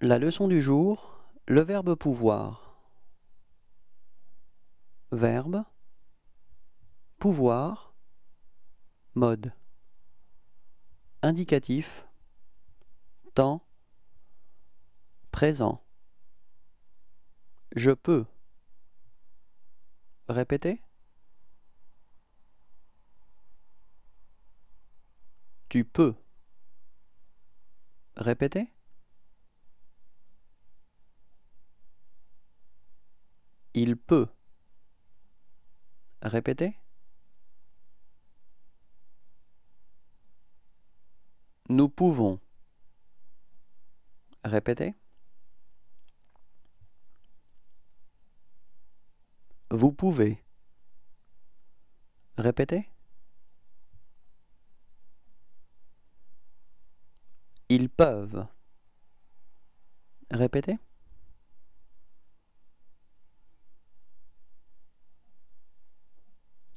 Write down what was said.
La leçon du jour, le verbe pouvoir. Verbe, pouvoir, mode. Indicatif, temps, présent. Je peux. répéter Tu peux. répéter Il peut. répéter. Nous pouvons. répéter. Vous pouvez. répéter. Ils peuvent. répéter.